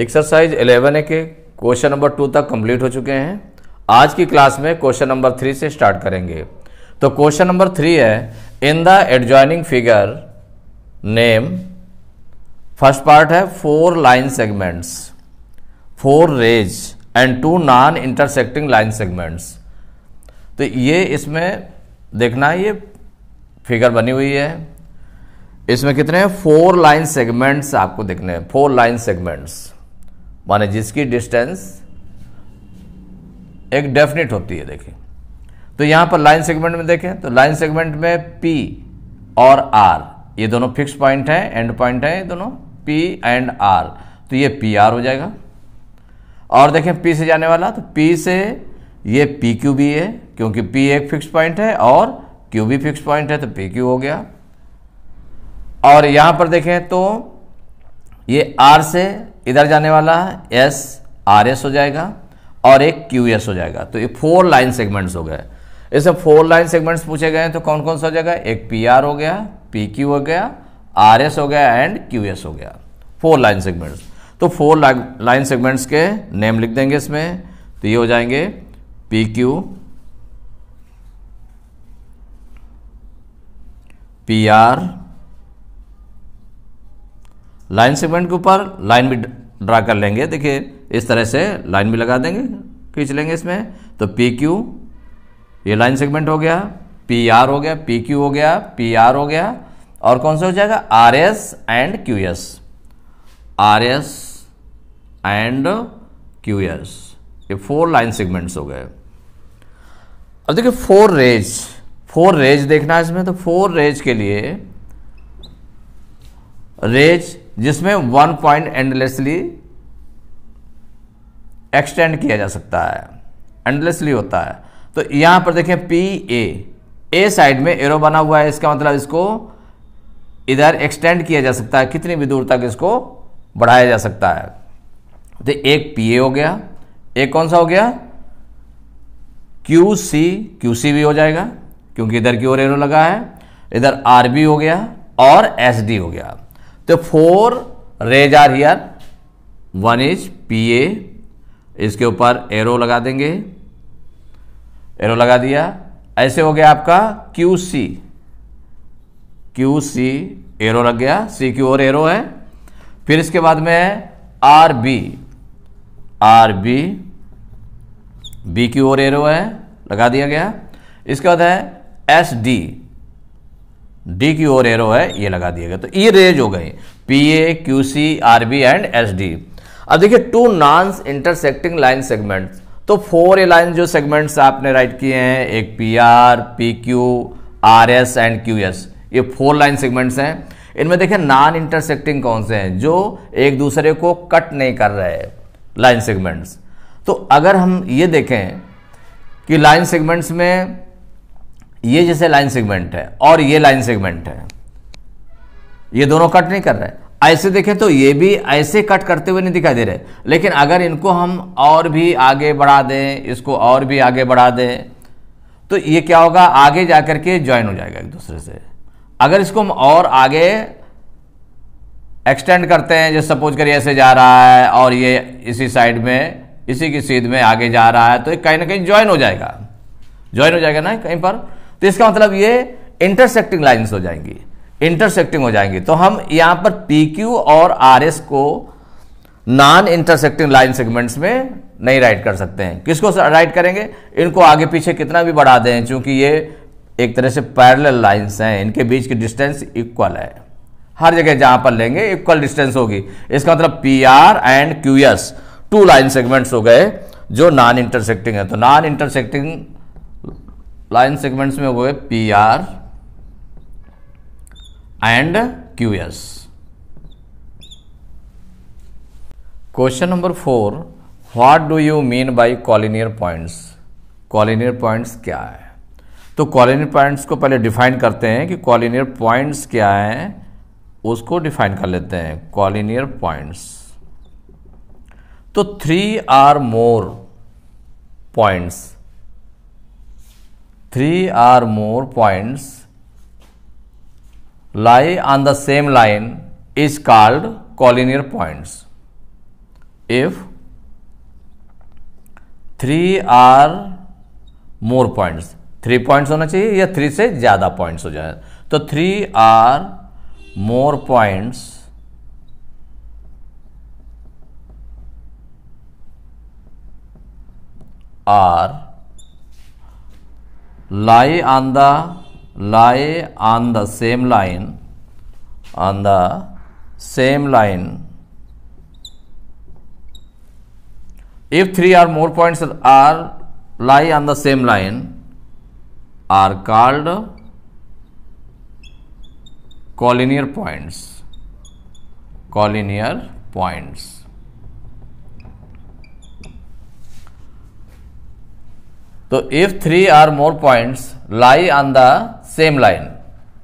Exercise eleven A के question number two तक complete हो चुके हैं आज की क्लास में क्वेश्चन नंबर थ्री से स्टार्ट करेंगे तो क्वेश्चन नंबर थ्री है in the adjoining figure name first part है four line segments four rays and two non intersecting line segments तो ये इसमें देखना है ये फिगर बनी हुई है इसमें कितने हैं फोर लाइन सेगमेंट्स आपको देखने हैं फोर लाइन सेगमेंट्स माने जिसकी डिस्टेंस एक डेफिनेट होती है देखें तो यहां पर लाइन सेगमेंट में देखें तो लाइन सेगमेंट में P और R ये दोनों फिक्स पॉइंट हैं एंड पॉइंट हैं ये दोनों P एंड R तो ये पी आर हो जाएगा और देखें P से जाने वाला तो P से ये पी क्यू भी है क्योंकि P एक फिक्स पॉइंट है और Q भी फिक्स पॉइंट है तो पी क्यू हो गया और यहां पर देखें तो ये R से इधर जाने वाला है एस आर एस हो जाएगा और एक क्यू एस हो जाएगा तो ये फोर लाइन सेगमेंट्स हो गए इसे फोर लाइन सेगमेंट्स पूछे गए हैं तो कौन कौन सा हो जाएगा एक पी आर हो गया पी क्यू हो गया आर एस हो गया एंड क्यू एस हो गया फोर लाइन सेगमेंट्स तो फोर लाइन सेगमेंट्स के नेम लिख देंगे इसमें तो ये हो जाएंगे P Q P R line segment के ऊपर लाइन भी ड्रा कर लेंगे देखिए इस तरह से लाइन भी लगा देंगे खींच लेंगे इसमें तो पी क्यू ये लाइन सेगमेंट हो गया पी आर हो गया पी क्यू हो गया पी आर हो गया और कौन सा हो जाएगा R S and Q S R S and Q S ये फोर लाइन सेगमेंट्स हो गए अब देखिए फोर रेज फोर रेज देखना है इसमें तो फोर रेज के लिए रेज जिसमें वन पॉइंट एंडलेसली एक्सटेंड किया जा सकता है एंडलेसली होता है तो यहां पर देखें पी ए ए साइड में एरो बना हुआ है इसका मतलब इसको इधर एक्सटेंड किया जा सकता है कितनी भी दूर तक इसको बढ़ाया जा सकता है तो एक पी ए हो गया एक कौन सा हो गया क्यू सी क्यू सी भी हो जाएगा क्योंकि इधर की ओर एरो लगा है इधर आर बी हो गया और एस डी हो गया तो four rays are here one is P A इसके ऊपर एरो लगा देंगे एरो लगा दिया ऐसे हो गया आपका Q C Q C arrow लग गया सी क्यू और एरो है फिर इसके बाद में R B R B B Q ओर एरो है लगा दिया गया इसके बाद है एस डी डी की ओर एरो है ये लगा दिया गया तो ई रेज हो गए P A Q C R B and S D अब देखिए two non intersecting line segment तो फोर ए लाइन जो सेगमेंट्स आपने राइट किए हैं एक P R P Q R S and Q S ये फोर लाइन सेगमेंट्स हैं इनमें देखें नॉन इंटरसेक्टिंग कौन से हैं जो एक दूसरे को कट नहीं कर रहे लाइन सेगमेंट्स तो अगर हम ये देखें कि लाइन सेगमेंट्स में ये जैसे लाइन सेगमेंट है और ये लाइन सेगमेंट है ये दोनों कट नहीं कर रहे ऐसे देखें तो ये भी ऐसे कट करते हुए नहीं दिखाई दे रहे लेकिन अगर इनको हम और भी आगे बढ़ा दें इसको और भी आगे बढ़ा दें तो ये क्या होगा आगे जा कर के ज्वाइन हो जाएगा एक दूसरे से अगर इसको हम और आगे एक्सटेंड करते हैं जैसे सपोज करिए ऐसे जा रहा है और ये इसी साइड में इसी की सीध में आगे जा रहा है तो ये कहीं ना कहीं ज्वाइन हो जाएगा ज्वाइन हो जाएगा ना कहीं पर तो इसका मतलब ये इंटरसेक्टिंग लाइन हो जाएंगी इंटरसेक्टिंग हो जाएंगी तो हम यहां पर पी क्यू और आर एस को नॉन इंटरसेक्टिंग लाइन सेगमेंट्स में नहीं राइट कर सकते हैं किसको राइट करेंगे इनको आगे पीछे कितना भी बढ़ा दें क्योंकि ये एक तरह से पैरल लाइंस हैं इनके बीच की डिस्टेंस इक्वल है हर जगह जहां पर लेंगे इक्वल डिस्टेंस होगी इसका मतलब P R and Q S two line segments हो गए जो नॉन इंटरसेक्टिंग है तो नॉन इंटरसेक्टिंग लाइन सेगमेंट्स में हुए P R and Q S question number four what do you mean by collinear points collinear points क्या है तो कॉलिनियर पॉइंट्स को पहले डिफाइन करते हैं कि कॉलिनियर पॉइंट्स क्या है उसको डिफाइन कर लेते हैं कॉलिनियर पॉइंट्स तो three or more points three or more points lie on the same line is called collinear points. If three or more points three points होना चाहिए या थ्री से ज़्यादा पॉइंट्स हो जाए तो three or more points are lie on the lie on the same line on the same line if three or more points are lie on the same line are called collinear points collinear points So, if three or more points lie on the same line,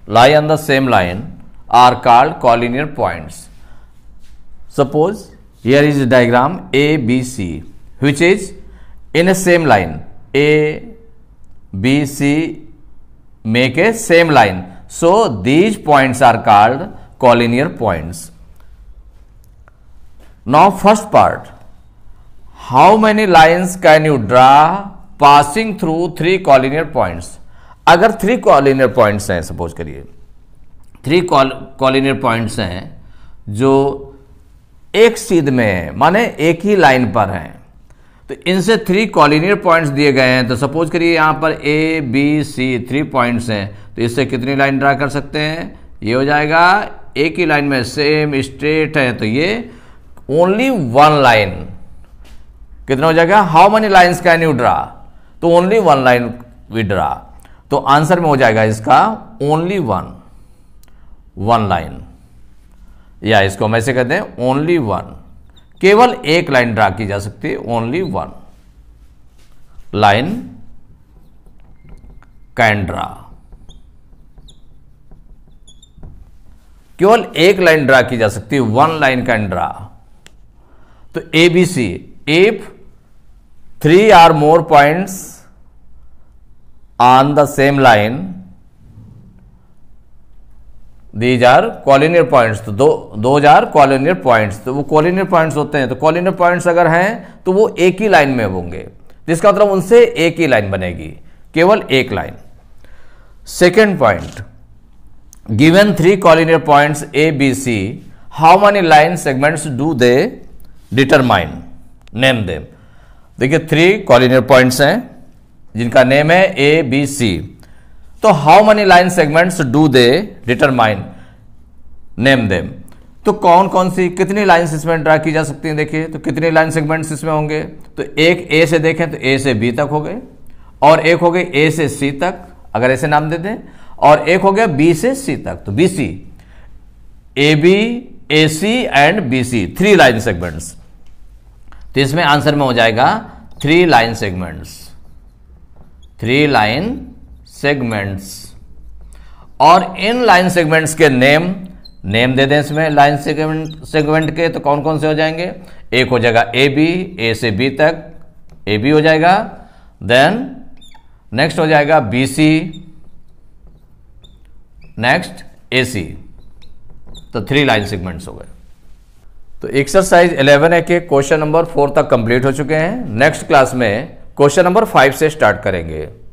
lie on the same line are called collinear points. Suppose here is a diagram A, B, C, which is in a same line. A, B, C make a same line. So, these points are called collinear points. Now, first part how many lines can you draw passing through three collinear points अगर three collinear points हैं suppose करिए three collinear points हैं जो एक सीध में है माने एक ही लाइन पर हैं तो इनसे थ्री कॉलिनियर पॉइंट्स दिए गए हैं तो सपोज करिए यहाँ पर A B C three points हैं तो इससे कितनी लाइन ड्रा कर सकते हैं ये हो जाएगा एक ही लाइन में सेम स्ट्रेट है तो ये ओनली वन लाइन कितना हो जाएगा how many lines can you draw तो ओनली वन लाइन विड्रा तो आंसर में हो जाएगा इसका ओनली वन वन लाइन या इसको हम ऐसे कहते हैं ओनली वन केवल एक लाइन ड्रा की जा सकती है only one line can draw केवल एक लाइन ड्रा की जा सकती है वन लाइन कैन ड्रा तो ABC if three or more points on the same line these are collinear points तो दो दोज आर कॉलिनियर पॉइंट्स तो वो कॉलिनियर पॉइंट्स होते हैं तो कॉलिनियर पॉइंट्स अगर हैं तो वो एक ही लाइन में होंगे जिसका मतलब उनसे एक ही लाइन बनेगी केवल एक line second point given three collinear points A B C how many line segments do they determine name them देखिए थ्री कॉलिनियर पॉइंट्स हैं जिनका नेम है ए बी सी तो how many line segments do they determine name them तो कौन कौन सी कितनी lines इसमें ड्रा की जा सकती हैं देखिए तो कितने लाइन सेगमेंट्स इसमें होंगे तो एक ए से देखें तो ए से बी तक हो गए और एक हो गए ए से सी तक अगर ऐसे नाम दे दें और एक हो गया बी से सी तक तो B C A B A C and B C three line segments तो इसमें आंसर में हो जाएगा three line segments three line segments और इन लाइन सेगमेंट्स के नेम नेम दे दें इसमें लाइन सेगमेंट सेगमेंट के तो कौन कौन से हो जाएंगे एक हो जाएगा ए बी ए से बी तक ए बी हो जाएगा देन नेक्स्ट हो जाएगा बी सी नेक्स्ट ए सी तो थ्री लाइन सेगमेंट्स हो गए तो एक्सरसाइज 11 ए के क्वेश्चन नंबर फोर तक कंप्लीट हो चुके हैं नेक्स्ट क्लास में क्वेश्चन नंबर फाइव से स्टार्ट करेंगे